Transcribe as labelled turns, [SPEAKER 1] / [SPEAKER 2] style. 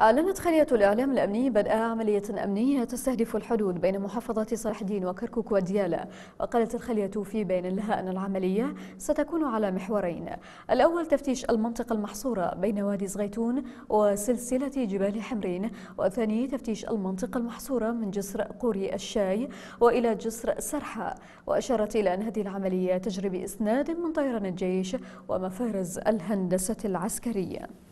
[SPEAKER 1] أعلنت آه، خلية الإعلام الأمني بدء عملية أمنية تستهدف الحدود بين محافظات صلاح الدين وكركوك وديالى وقالت الخلية في بيان لها أن العملية ستكون على محورين الأول تفتيش المنطقة المحصورة بين وادي زغيتون وسلسلة جبال حمرين والثاني تفتيش المنطقة المحصورة من جسر قوري الشاي وإلى جسر سرحة وأشارت إلى أن هذه العملية تجري بإسناد من طيران الجيش ومفارز الهندسة العسكرية